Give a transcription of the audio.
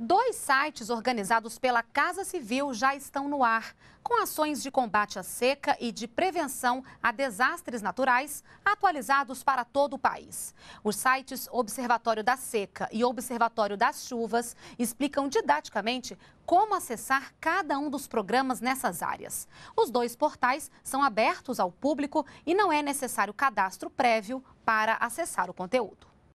Dois sites organizados pela Casa Civil já estão no ar, com ações de combate à seca e de prevenção a desastres naturais atualizados para todo o país. Os sites Observatório da Seca e Observatório das Chuvas explicam didaticamente como acessar cada um dos programas nessas áreas. Os dois portais são abertos ao público e não é necessário cadastro prévio para acessar o conteúdo.